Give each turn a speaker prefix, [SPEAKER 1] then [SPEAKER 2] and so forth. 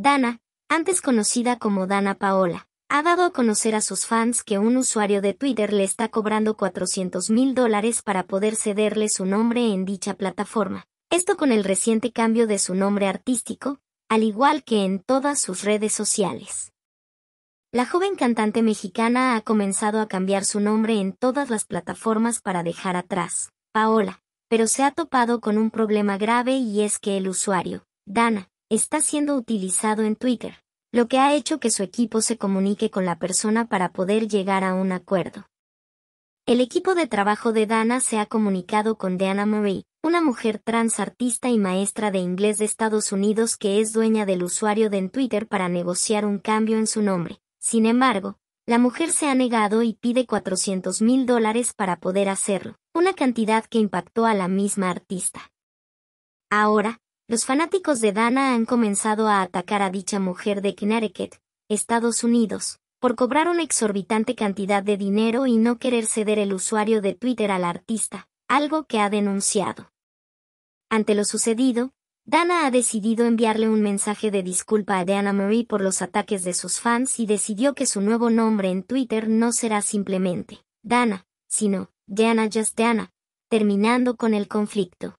[SPEAKER 1] Dana, antes conocida como Dana Paola, ha dado a conocer a sus fans que un usuario de Twitter le está cobrando 400 mil dólares para poder cederle su nombre en dicha plataforma. Esto con el reciente cambio de su nombre artístico, al igual que en todas sus redes sociales. La joven cantante mexicana ha comenzado a cambiar su nombre en todas las plataformas para dejar atrás, Paola, pero se ha topado con un problema grave y es que el usuario, Dana, está siendo utilizado en Twitter, lo que ha hecho que su equipo se comunique con la persona para poder llegar a un acuerdo. El equipo de trabajo de Dana se ha comunicado con Dana Murray, una mujer trans artista y maestra de inglés de Estados Unidos que es dueña del usuario de en Twitter para negociar un cambio en su nombre. Sin embargo, la mujer se ha negado y pide 400 mil dólares para poder hacerlo, una cantidad que impactó a la misma artista. Ahora, los fanáticos de Dana han comenzado a atacar a dicha mujer de Connecticut, Estados Unidos, por cobrar una exorbitante cantidad de dinero y no querer ceder el usuario de Twitter al artista, algo que ha denunciado. Ante lo sucedido, Dana ha decidido enviarle un mensaje de disculpa a Diana Marie por los ataques de sus fans y decidió que su nuevo nombre en Twitter no será simplemente Dana, sino Diana Just Dana, terminando con el conflicto.